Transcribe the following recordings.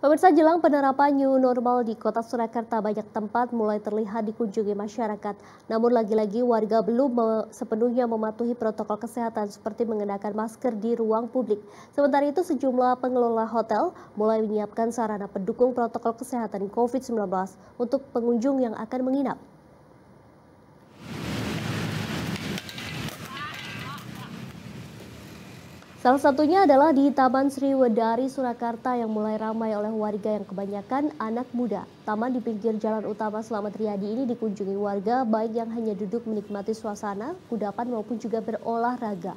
Pemirsa jelang penerapan new normal di kota Surakarta banyak tempat mulai terlihat dikunjungi masyarakat. Namun lagi-lagi warga belum sepenuhnya mematuhi protokol kesehatan seperti mengenakan masker di ruang publik. Sementara itu sejumlah pengelola hotel mulai menyiapkan sarana pendukung protokol kesehatan COVID-19 untuk pengunjung yang akan menginap. Salah satunya adalah di Taman Sriwedari, Surakarta yang mulai ramai oleh warga yang kebanyakan anak muda. Taman di pinggir jalan utama Selamat Riyadi ini dikunjungi warga baik yang hanya duduk menikmati suasana, kudapan maupun juga berolahraga.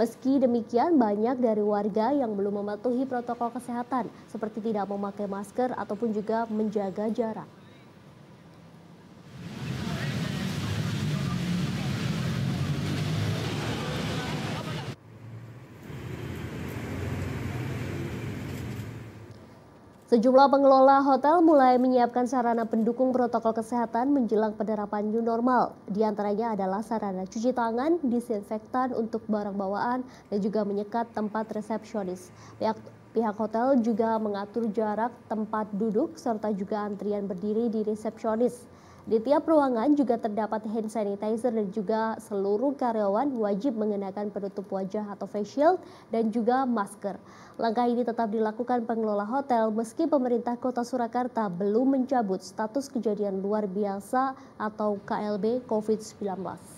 Meski demikian, banyak dari warga yang belum mematuhi protokol kesehatan seperti tidak memakai masker ataupun juga menjaga jarak. Sejumlah pengelola hotel mulai menyiapkan sarana pendukung protokol kesehatan menjelang penerapan new normal. Di antaranya adalah sarana cuci tangan, disinfektan untuk barang bawaan, dan juga menyekat tempat resepsionis. Pihak Pihak hotel juga mengatur jarak tempat duduk serta juga antrian berdiri di resepsionis. Di tiap ruangan juga terdapat hand sanitizer dan juga seluruh karyawan wajib mengenakan penutup wajah atau face shield dan juga masker. Langkah ini tetap dilakukan pengelola hotel meski pemerintah kota Surakarta belum mencabut status kejadian luar biasa atau KLB COVID-19.